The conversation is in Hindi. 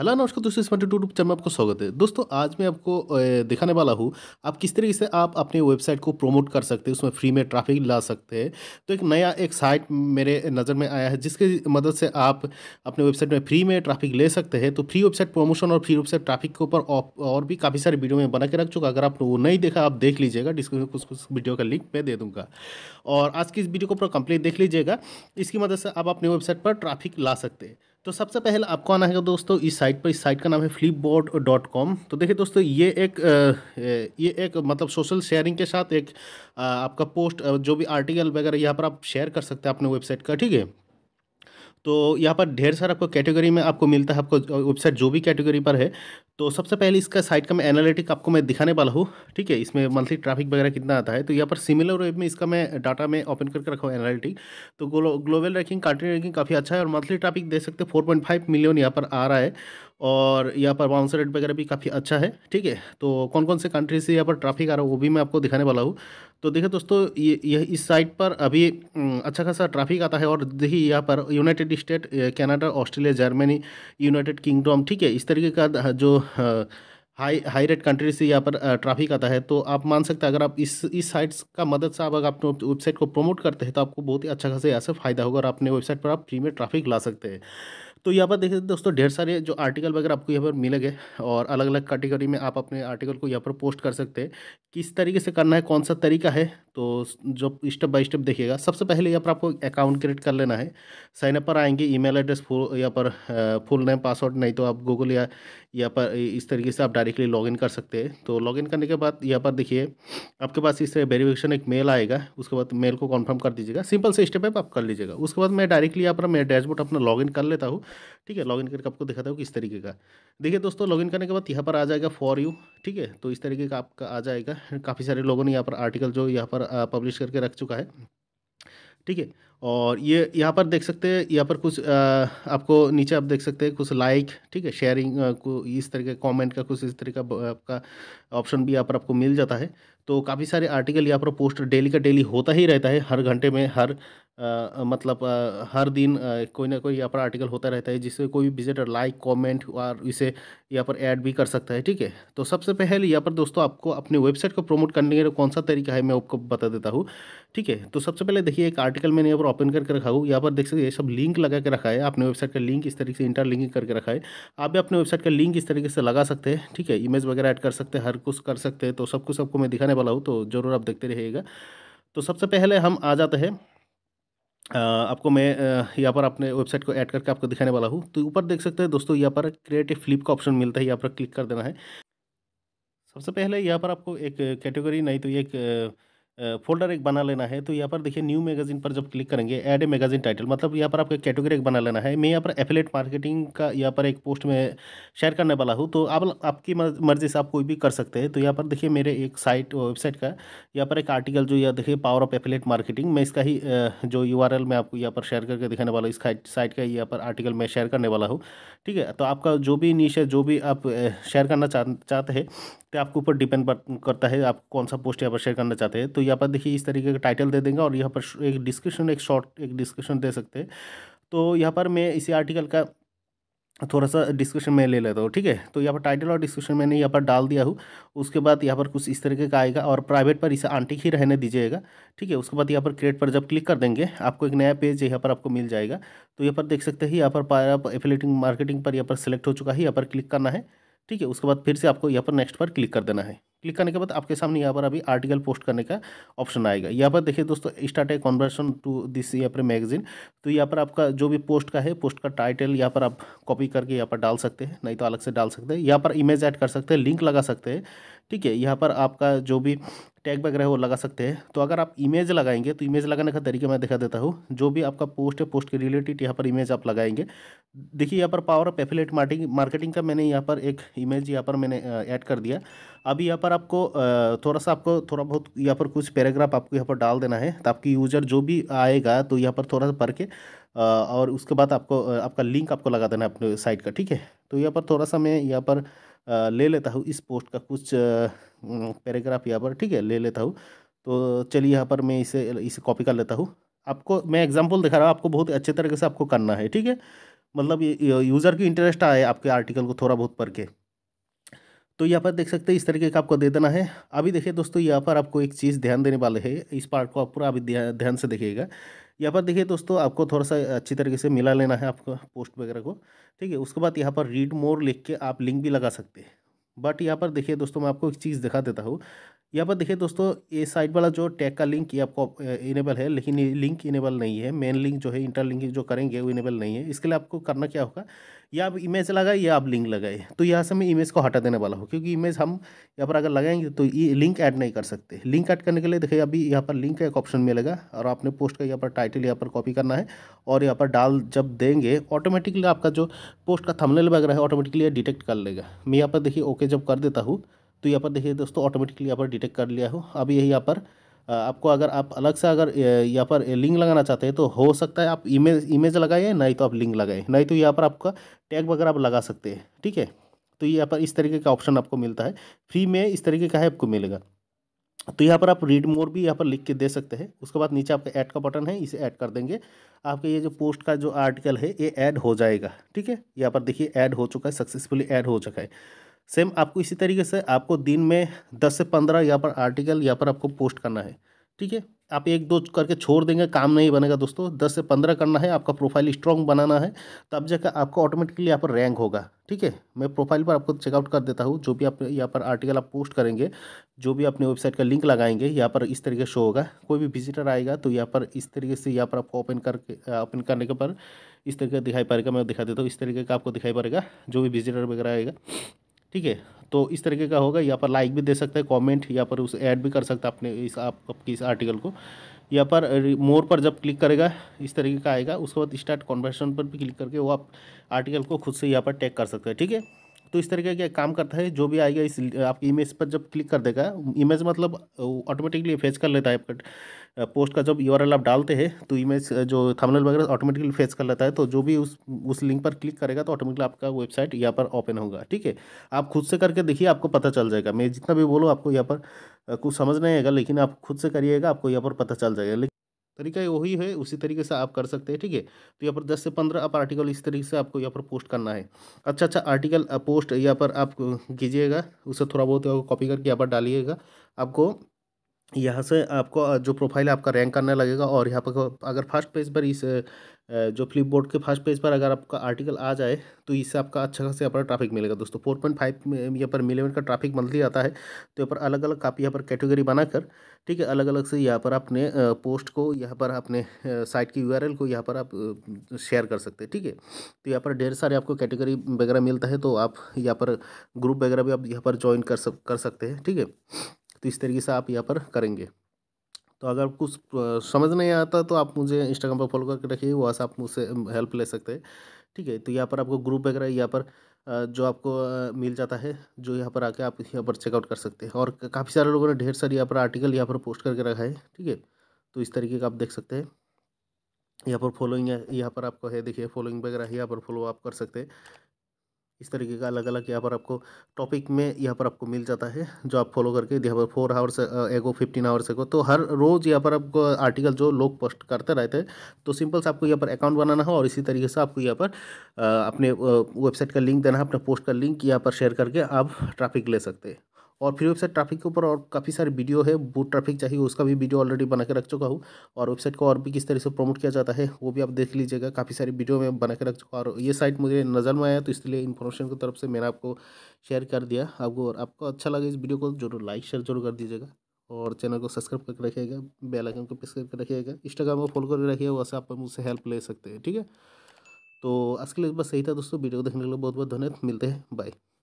हेलो नमस्कार दोस्तों इस ट्वेंटी टू चैनल में आपका स्वागत है दोस्तों आज मैं आपको दिखाने वाला हूँ आप किस तरीके से आप अपने वेबसाइट को प्रमोट कर सकते हैं उसमें फ्री में ट्रैफिक ला सकते हैं तो एक नया एक साइट मेरे नज़र में आया है जिसकी मदद से आप अपने वेबसाइट में फ्री में ट्रैफिक ले सकते हैं तो फ्री वेबसाइट प्रमोशन और फ्री वेबसाइट ट्राफिक के ऊपर और भी काफ़ी सारे वीडियो में बना के रख चुका अगर आप वो नहीं देखा आप देख लीजिएगा डिस्क्रिप्शन कुछ कुछ वीडियो का लिंक मैं दे दूँगा और आज की इस वीडियो को पूरा कंप्लीट देख लीजिएगा इसकी मदद से आप अपने वेबसाइट पर ट्राफिक ला सकते हैं तो सबसे पहले आपको आना है दोस्तों इस साइट पर इस साइट का नाम है फ्लिपबोर्ड डॉट कॉम तो देखिए दोस्तों ये एक ये एक मतलब सोशल शेयरिंग के साथ एक आपका पोस्ट जो भी आर्टिकल वगैरह यहाँ पर आप शेयर कर सकते हैं अपने वेबसाइट का ठीक है तो यहाँ पर ढेर सारा आपको कैटेगरी में आपको मिलता है आपको वेबसाइट जो भी कैटेगरी पर है तो सबसे पहले इसका साइट का मैं एनालिटिक आपको मैं दिखाने वाला हूँ ठीक है इसमें मंथली ट्रैफिक वगैरह कितना आता है तो यहाँ पर सिमिलर वेब में इसका मैं डाटा में ओपन करके रखा हूँ एनालिटिक तो global, global ranking country ranking काफ़ी अच्छा है और मंथली ट्रैफिक देख सकते हैं फाइव मिलियन यहाँ पर आ रहा है और यहाँ पर बाउंस रेट वगैरह भी काफ़ी अच्छा है ठीक है तो कौन कौन से कंट्री से यहाँ पर ट्रैफिक आ रहा है वो भी मैं आपको दिखाने वाला हूँ तो देखिए दोस्तों ये इस साइट पर अभी हम्म, अच्छा खासा ट्रैफिक आता है और देखिए यहाँ पर United State Canada Australia Germany United Kingdom ठीक है इस तरीके का जो हाई हाई रेट कंट्री से यहाँ पर ट्रैफिक आता है तो आप मान सकते हैं अगर आप इस इस साइट्स का मदद से आप अगर अपने वेबसाइट को प्रमोट करते हैं तो आपको बहुत ही अच्छा खासा यहाँ से फ़ायदा होगा और अपने वेबसाइट पर आप फ्री में ट्रैफिक ला सकते हैं तो यहाँ पर देखिए दोस्तों ढेर सारे जो आर्टिकल वगैरह आपको यहाँ पर गए और अलग अलग कैटेगरी में आप अपने आर्टिकल को यहाँ पर पोस्ट कर सकते हैं किस तरीके से करना है कौन सा तरीका है तो जो स्टेप बाय स्टेप देखिएगा सबसे पहले यहाँ पर आपको अकाउंट क्रिएट कर लेना है साइन अप पर आएंगे ईमेल एड्रेस फुल यहाँ पर फुल नेम पासवर्ड नहीं तो आप गूगल या यहाँ पर इस तरीके से आप डायरेक्टली लॉगिन कर सकते हैं तो लॉगिन करने के बाद यहाँ पर देखिए आपके पास इस वेरिफिकेशन एक मेल आएगा उसके बाद मेल को कन्फर्म कर दीजिएगा सिंपल से स्टेप है आप कर लीजिएगा उसके बाद मैं डायरेक्टली यहाँ पर मैं डैशबोर्ड अपना लॉगिन कर लेता हूँ ठीक है लॉगिन करके आपको दिखाता हूँ किस तरीके का देखिए दोस्तों लॉगिन करने के बाद यहाँ पर आ जाएगा फॉर यू ठीक है तो इस तरीके का आपका आ जाएगा काफ़ी सारे लोगों ने यहाँ पर आर्टिकल जो यहाँ पर पब्लिश करके रख चुका है ठीक है और ये यहाँ पर देख सकते हैं यहाँ पर कुछ आ, आपको नीचे आप देख सकते हैं कुछ लाइक ठीक है शेयरिंग को इस तरह का कमेंट का कुछ इस तरीके का आपका ऑप्शन भी यहाँ पर आपको मिल जाता है तो काफ़ी सारे आर्टिकल यहाँ पर पोस्ट डेली का डेली होता ही रहता है हर घंटे में हर आ, मतलब आ, हर दिन आ, कोई ना कोई यहाँ पर आर्टिकल होता रहता है जिससे कोई विजिटर लाइक कमेंट और इसे यहाँ पर ऐड भी कर सकता है ठीक है तो सबसे पहले यहाँ पर दोस्तों आपको अपने वेबसाइट को प्रमोट करने का कौन सा तरीका है मैं आपको बता देता हूँ ठीक है तो सबसे पहले देखिए एक आर्टिकल मैंने यहाँ पर ओपन करके रखा हूँ यहाँ पर देख सकते ये सब लिंक लगा के रखा है अपने वेबसाइट का लिंक इस तरीके से इंटर लिंक करके रखा है आप भी अपने वेबसाइट का लिंक इस तरीके से लगा सकते हैं ठीक है इमेज वगैरह ऐड कर सकते हैं हर कुछ कर सकते हैं तो सब कुछ आपको मैं दिखाने वाला हूँ तो ज़रूर आप देखते रहिएगा तो सबसे पहले हम आ जाते हैं आपको मैं यहाँ पर अपने वेबसाइट को ऐड करके आपको दिखाने वाला हूँ तो ऊपर देख सकते हैं दोस्तों यहाँ पर क्रिएटिव फ्लिप का ऑप्शन मिलता है यहाँ पर क्लिक कर देना है सबसे पहले यहाँ पर आपको एक कैटेगरी नहीं तो एक फोल्डर एक बना लेना है तो यहाँ पर देखिए न्यू मैगजीन पर जब क्लिक करेंगे ऐड ए मैगजीन टाइटल मतलब यहाँ पर आपका कैटेगरी एक बना लेना है मैं यहाँ पर एफिलेट मार्केटिंग का यहाँ पर एक पोस्ट में शेयर करने वाला हूँ तो आप आपकी मर्ज़ी से आप कोई भी कर सकते हैं तो यहाँ पर देखिए मेरे एक साइट वेबसाइट का यहाँ पर एक आर्टिकल जो यह देखिए पावर ऑफ एफिलेट मार्केटिंग मैं इसका ही जो यू आर एल मैं आपको यहाँ पर शेयर करके दिखाने वाला हूँ इस साइट का यहाँ पर आर्टिकल मैं शेयर करने वाला हूँ ठीक है तो आपका जो भी नीच है जो भी आप शेयर करना चाहते हैं कि आपके ऊपर डिपेंड करता है आप कौन सा पोस्ट यहाँ पर शेयर करना चाहते हैं तो यहाँ पर देखिए इस तरीके का टाइटल दे देंगे और यहाँ पर एक डिस्क्रिप्शन एक शॉर्ट एक डिस्क्रिप्शन दे सकते हैं तो यहाँ पर मैं इसी आर्टिकल का थोड़ा सा डिस्कशन में ले लेता हूँ ठीक है तो यहाँ पर टाइटल और डिस्कशन मैंने यहाँ पर डाल दिया हूँ उसके बाद यहाँ पर कुछ इस तरीके का आएगा और प्राइवेट पर इसे आंटिक ही रहने दीजिएगा ठीक है उसके बाद यहाँ पर क्रिएट पर जब क्लिक कर देंगे आपको एक नया पेज यहाँ पर आपको मिल जाएगा तो यहाँ पर देख सकते हैं यहाँ पर पायर एफिलेटिंग मार्केटिंग पर यहाँ पर सिलेक्ट हो चुका है यहाँ पर क्लिक करना है ठीक है उसके बाद फिर से आपको यहाँ पर नेक्स्ट पर क्लिक कर देना है क्लिक करने के बाद आपके सामने यहाँ पर अभी आर्टिकल पोस्ट करने का ऑप्शन आएगा यहाँ पर देखिए दोस्तों स्टार्ट है कॉन्वर्सन टू दिस यहाँ पर मैगजीन तो यहाँ पर आपका जो भी पोस्ट का है पोस्ट का टाइटल यहाँ पर आप कॉपी करके यहाँ पर डाल सकते हैं नहीं तो अलग से डाल सकते हैं यहाँ पर इमेज ऐड कर सकते हैं लिंक लगा सकते हैं ठीक है यहाँ पर आपका जो भी टैग वगैरह वो लगा सकते हैं तो अगर आप इमेज लगाएंगे तो इमेज लगाने का तरीका मैं दिखा देता हूँ जो भी आपका पोस्ट है पोस्ट के रिलेटेड यहाँ पर इमेज आप लगाएंगे देखिए यहाँ पर power of affiliate marketing marketing का मैंने यहाँ पर एक इमेज यहाँ पर मैंने ऐड कर दिया अभी यहाँ पर आपको थोड़ा सा आपको थोड़ा बहुत यहाँ पर कुछ पैराग्राफ आपको यहाँ पर डाल देना है तो आपकी यूज़र जो भी आएगा तो यहाँ पर थोड़ा सा पढ़ के और उसके बाद आपको आपका लिंक आपको लगा देना है अपने साइट का ठीक है तो यहाँ पर थोड़ा सा मैं यहाँ पर ले लेता हूँ इस पोस्ट का कुछ पैराग्राफ यहाँ पर ठीक है ले लेता हूँ तो चलिए यहाँ पर मैं इसे इसे कॉपी कर लेता हूँ आपको मैं एग्जांपल दिखा रहा हूँ आपको बहुत अच्छे तरीके से आपको करना है ठीक है मतलब यूज़र की इंटरेस्ट आए आपके आर्टिकल को थोड़ा बहुत पढ़ के तो यहाँ पर देख सकते हैं इस तरीके का आपको दे देना है अभी देखिए दोस्तों यहाँ पर आपको एक चीज़ ध्यान देने वाले है इस पार्ट को आप पूरा अभी ध्यान से देखिएगा यहाँ पर देखिए दोस्तों आपको थोड़ा सा अच्छी तरीके से मिला लेना है आपका पोस्ट वगैरह को ठीक है उसके बाद यहाँ पर रीड मोर लिख के आप लिंक भी लगा सकते हैं बट यहाँ पर देखिए दोस्तों मैं आपको एक चीज़ दिखा देता हूँ यहाँ पर देखिए दोस्तों ये साइड वाला जो टैग का लिंक ये आपको इनेबल है लेकिन ये लिंक इनेबल नहीं है मेन लिंक जो है इंटर लिंक जो करेंगे वो इनेबल नहीं है इसके लिए आपको करना क्या होगा या आप इमेज लगाए या आप लिंक लगाए तो यहाँ से मैं इमेज को हटा देने वाला हूँ क्योंकि इमेज हम यहाँ पर अगर लगाएंगे तो ये लिंक ऐड नहीं कर सकते लिंक ऐड करने के लिए देखिए अभी यहाँ पर लिंक का एक ऑप्शन मिलेगा और आपने पोस्ट का यहाँ पर टाइटल यहाँ पर कॉपी करना है और यहाँ पर डाल जब देंगे ऑटोमेटिकली आपका जो पोस्ट का थमलेल वगैरह है ऑटोमेटिकली डिटेक्ट कर लेगा मैं यहाँ पर देखिए ओके जब कर देता हूँ तो यहाँ पर देखिए दोस्तों ऑटोमेटिकली यहाँ पर डिटेक्ट कर लिया हो अब यही यहाँ पर आपको अगर आप अलग से अगर यहाँ पर लिंक लगाना चाहते हैं तो हो सकता है आप इमेज इमेज लगाइए नहीं तो आप लिंक लगाए नहीं तो यहाँ पर आपका टैग वगैरह आप लगा सकते हैं ठीक है तो यहाँ पर इस तरीके का ऑप्शन आपको मिलता है फ्री में इस तरीके का है आपको मिलेगा तो यहाँ पर आप रीड मोर भी यहाँ पर लिख के दे सकते हैं उसके बाद नीचे आपका ऐड का बटन है इसे ऐड कर देंगे आपके ये जो पोस्ट का जो आर्टिकल है ये ऐड हो जाएगा ठीक है यहाँ पर देखिए ऐड हो चुका है सक्सेसफुली ऐड हो चुका है सेम आपको इसी तरीके से आपको दिन में दस से पंद्रह यहाँ पर आर्टिकल यहाँ पर आपको पोस्ट करना है ठीक है आप एक दो करके छोड़ देंगे काम नहीं बनेगा दोस्तों दस से पंद्रह करना है आपका प्रोफाइल स्ट्रॉन्ग बनाना है तब जाकर आपको ऑटोमेटिकली यहाँ पर रैंक होगा ठीक है मैं प्रोफाइल पर आपको चेकआउट कर देता हूँ जो भी आप यहाँ पर आर्टिकल आप पोस्ट करेंगे जो भी अपने वेबसाइट का लिंक लगाएंगे यहाँ पर इस तरीके शो होगा कोई भी विजिटर आएगा तो यहाँ पर इस तरीके से यहाँ पर आपको ओपन करके ओपन करने के पर इस तरीके दिखाई पड़ेगा मैं दिखा देता हूँ इस तरीके का आपको दिखाई पड़ेगा जो भी विजिटर वगैरह आएगा ठीक है तो इस तरीके का होगा यहाँ पर लाइक भी दे सकते हैं कमेंट या पर उस ऐड भी कर सकता है अपने इस आप आपकी इस आर्टिकल को यहाँ पर मोर पर जब क्लिक करेगा इस तरीके का आएगा उसके बाद स्टार्ट कॉन्वर्सेशन पर भी क्लिक करके वो आप आर्टिकल को खुद से यहाँ पर टैग कर सकते हैं ठीक है तो इस तरीके का काम करता है जो भी आएगा इस आपकी इमेज पर जब क्लिक कर देगा इमेज मतलब ऑटोमेटिकली फेस कर लेता है आपका पोस्ट का जब यूआरएल आप डालते हैं तो इमेज जो थंबनेल वगैरह ऑटोमेटिकली फेस कर लेता है तो जो भी उस उस लिंक पर क्लिक करेगा तो ऑटोमेटिकली आपका वेबसाइट यहाँ पर ओपन होगा ठीक है आप खुद से करके देखिए आपको पता चल जाएगा मैं जितना भी बोलूँ आपको यहाँ पर कुछ समझ नहीं आएगा लेकिन आप खुद से करिएगा आपको यहाँ पर पता चल जाएगा तरीका ये वही है उसी तरीके से आप कर सकते हैं ठीक है तो यहाँ पर दस से पंद्रह आप आर्टिकल इस तरीके से आपको यहाँ पर पोस्ट करना है अच्छा अच्छा आर्टिकल पोस्ट यहाँ पर आप कीजिएगा उसे थोड़ा बहुत कॉपी करके यहाँ पर डालिएगा आपको यहाँ से आपको जो प्रोफाइल आपका रैंक करने लगेगा और यहाँ पर अगर फर्स्ट पेज पर इस जो फ्लिपबोर्ड के फर्स्ट पेज पर अगर आपका आर्टिकल आ जाए तो इससे आपका अच्छा खासा यहाँ पर ट्रैफिक मिलेगा दोस्तों फोर पॉइंट फाइव यहाँ पर मिलीवन का ट्रैफिक मंथली आता है तो यहाँ पर अलग अलग काफ़ी यहाँ पर कैटेगरी बनाकर ठीक है अलग अलग से यहाँ पर अपने पोस्ट को यहाँ पर अपने साइट की यू को यहाँ पर आप शेयर कर सकते हैं ठीक है तो यहाँ पर ढेर सारे आपको कैटेगरी वगैरह मिलता है तो आप यहाँ पर ग्रुप वगैरह भी आप यहाँ पर ज्वाइन कर सक कर सकते हैं ठीक है तो इस तरीके से आप यहाँ पर करेंगे तो अगर कुछ समझ नहीं आता तो आप मुझे इंस्टाग्राम पर फॉलो करके रखिए वहाँ से आप मुझसे हेल्प ले सकते हैं ठीक है तो यहाँ पर आपको ग्रुप वगैरह यहाँ पर जो आपको मिल जाता है जो यहाँ पर आके आप यहाँ पर चेकआउट कर सकते हैं और काफ़ी सारे लोगों ने ढेर सारे यहाँ पर आर्टिकल यहाँ पर पोस्ट करके रखा है ठीक है तो इस तरीके का आप देख सकते हैं यहाँ पर फॉलोइंग है यहाँ पर आपको है देखिए फॉलोइंग वगैरह यहाँ पर फॉलो आप कर सकते हैं इस तरीके का अलग अलग यहाँ पर आपको टॉपिक में यहाँ पर आपको मिल जाता है जो आप फॉलो करके यहाँ पर four hours ago fifteen hours ago तो हर रोज़ यहाँ पर आपको आर्टिकल जो लोग पोस्ट करते रहते हैं तो सिंपल से आपको यहाँ पर अकाउंट बनाना है और इसी तरीके से आपको यहाँ पर अपने वेबसाइट का लिंक देना है अपने पोस्ट का लिंक यहाँ पर शेयर करके आप ट्रैफिक ले सकते हैं और फिर वेबसाइट ट्रैफिक के ऊपर और काफ़ी सारे वीडियो है बूट ट्रैफिक चाहिए उसका भी वीडियो ऑलरेडी बना के रख चुका हूँ और वेबसाइट को और भी किस तरह से प्रमोट किया जाता है वो भी आप देख लीजिएगा काफ़ी सारे वीडियो मैं बना के रख चुका और ये साइट मुझे नज़र में आया तो इसलिए इन्फॉर्मेशन की तरफ से मैंने आपको शेयर कर दिया आपको और आपको अच्छा लगे इस वीडियो को जरूर लाइक शेयर जरूर कर दीजिएगा और चैनल को सब्सक्राइब करके रखिएगा बेल आइकन को प्रेस करके रखिएगा इंस्टाग्राम को फॉलो करके रखिएगा वैसे आप मुझसे हेल्प ले सकते हैं ठीक है तो आज के लिए बस सही था दोस्तों वीडियो को देखने के लिए बहुत बहुत धन्यवाद मिलते हैं बाय